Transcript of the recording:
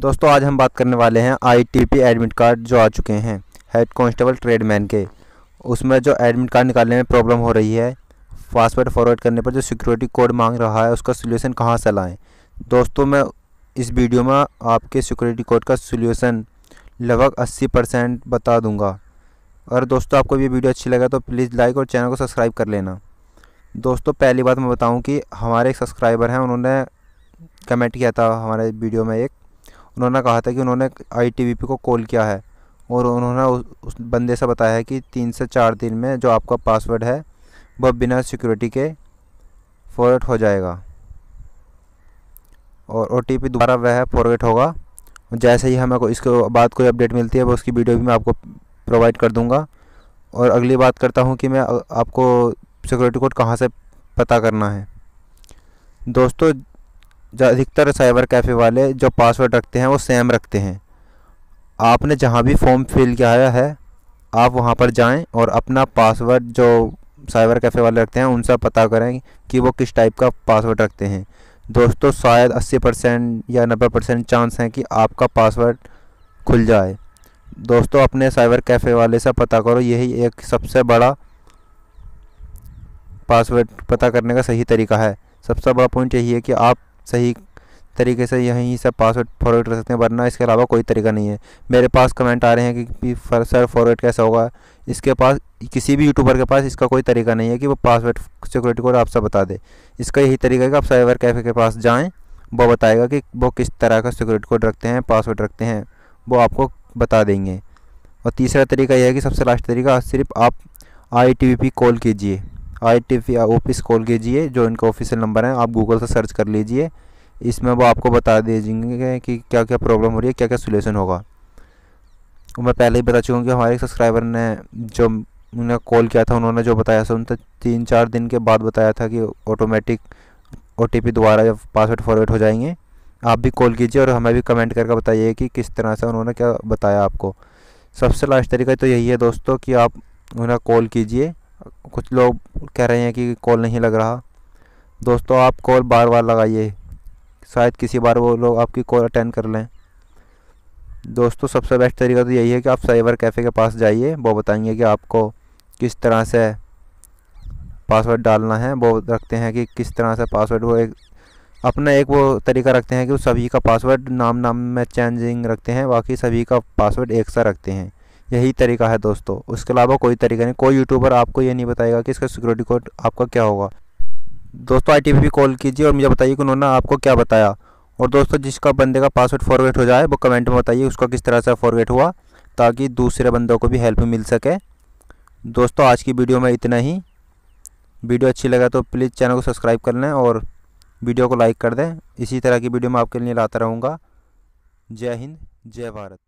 दोस्तों आज हम बात करने वाले हैं आईटीपी एडमिट कार्ड जो आ चुके हैं हेड कांस्टेबल ट्रेडमैन के उसमें जो एडमिट कार्ड निकालने में प्रॉब्लम हो रही है पासवर्ड फॉरवर्ड करने पर जो सिक्योरिटी कोड मांग रहा है उसका सोल्यूशन कहाँ से लाएँ दोस्तों मैं इस वीडियो में आपके सिक्योरिटी कोड का सोल्यूसन लगभग अस्सी परसेंट बता दूँगा और दोस्तों आपको ये वीडियो अच्छी लगा तो प्लीज़ लाइक और चैनल को सब्सक्राइब कर लेना दोस्तों पहली बात मैं बताऊं कि हमारे एक सब्सक्राइबर हैं उन्होंने कमेंट किया था हमारे वीडियो में एक उन्होंने कहा था कि उन्होंने आई को कॉल किया है और उन्होंने उस, उस बंदे से बताया है कि तीन से चार दिन में जो आपका पासवर्ड है वह बिना सिक्योरिटी के फॉरवर्ड हो जाएगा और ओ टी पी दोबारा वह फॉरवर्ड होगा जैसे ही हमें को इसके बाद कोई अपडेट मिलती है वो उसकी वीडियो भी मैं आपको प्रोवाइड कर दूँगा और अगली बात करता हूँ कि मैं आपको सिक्योरिटी कोड कहाँ से पता करना है दोस्तों अधिकतर साइबर कैफ़े वाले जो पासवर्ड रखते हैं वो सेम रखते हैं आपने जहाँ भी फॉर्म फिल किया है आप वहाँ पर जाएं और अपना पासवर्ड जो साइबर कैफ़े वाले रखते हैं उनसे पता करें कि वो किस टाइप का पासवर्ड रखते हैं दोस्तों शायद 80 परसेंट या 90 परसेंट चांस हैं कि आपका पासवर्ड खुल जाए दोस्तों अपने साइबर कैफ़े वाले से पता करो यही एक सबसे बड़ा पासवर्ड पता करने का सही तरीका है सबसे बड़ा पॉइंट यही है कि आप सही तरीके से यहीं सब पासवर्ड फॉरवर्ड कर सकते हैं वरना इसके अलावा कोई तरीका नहीं है मेरे पास कमेंट आ रहे हैं कि सर फॉरवर्ड कैसा होगा इसके पास किसी भी यूट्यूबर के पास इसका कोई तरीका नहीं है कि वो पासवर्ड सिक्योरिटी कोड आपसे बता दे इसका यही तरीका है कि आप साइबर कैफ़े के पास जाएँ वो बताएगा कि वो किस तरह का सिक्योरिटी कोड रखते हैं पासवर्ड रखते हैं वो आपको बता देंगे और तीसरा तरीका यह है कि सबसे लास्ट तरीका सिर्फ आप आई कॉल कीजिए आई पी या ऑफिस कॉल कीजिए जो इनका ऑफिशियल नंबर है आप गूगल से सर्च कर लीजिए इसमें वो आपको बता देंगे कि क्या क्या प्रॉब्लम हो रही है क्या क्या सोल्यूशन होगा और मैं पहले ही बता चुका हूँ कि हमारे सब्सक्राइबर ने जो उन्हें कॉल किया था उन्होंने जो बताया था उनसे तीन चार दिन के बाद बताया था कि ऑटोमेटिक ओ टी पी दोबारा या पासवर्ड फॉरवर्ड हो जाएंगे आप भी कॉल कीजिए और हमें भी कमेंट करके बताइए कि किस तरह से उन्होंने क्या बताया आपको सबसे लास्ट तरीका तो यही है दोस्तों कि आप उन्हें कॉल कीजिए कुछ लोग कह रहे हैं कि कॉल नहीं लग रहा दोस्तों आप कॉल बार बार लगाइए शायद किसी बार वो लोग आपकी कॉल अटेंड कर लें दोस्तों सबसे बेस्ट तरीका तो यही है कि आप साइबर कैफ़े के पास जाइए वो बताएंगे कि आपको किस तरह से पासवर्ड डालना है वो रखते हैं कि किस तरह से पासवर्ड वो एक अपना एक वो तरीका रखते हैं कि वो सभी का पासवर्ड नाम नाम में चेंजिंग रखते हैं बाकी सभी का पासवर्ड एक सा रखते हैं यही तरीका है दोस्तों उसके अलावा कोई तरीका नहीं कोई यूट्यूबर आपको ये नहीं बताएगा कि इसका सिक्योरिटी कोड आपका क्या होगा दोस्तों आई पे कॉल कीजिए और मुझे बताइए कि उन्होंने आपको क्या बताया और दोस्तों जिसका बंदे का पासवर्ड फॉरवेड हो जाए वो कमेंट में बताइए उसका किस तरह से फॉरवेड हुआ ताकि दूसरे बंदों को भी हेल्प मिल सके दोस्तों आज की वीडियो में इतना ही वीडियो अच्छी लगा तो प्लीज़ चैनल को सब्सक्राइब कर लें और वीडियो को लाइक कर दें इसी तरह की वीडियो मैं आपके लिए लाता रहूँगा जय हिंद जय भारत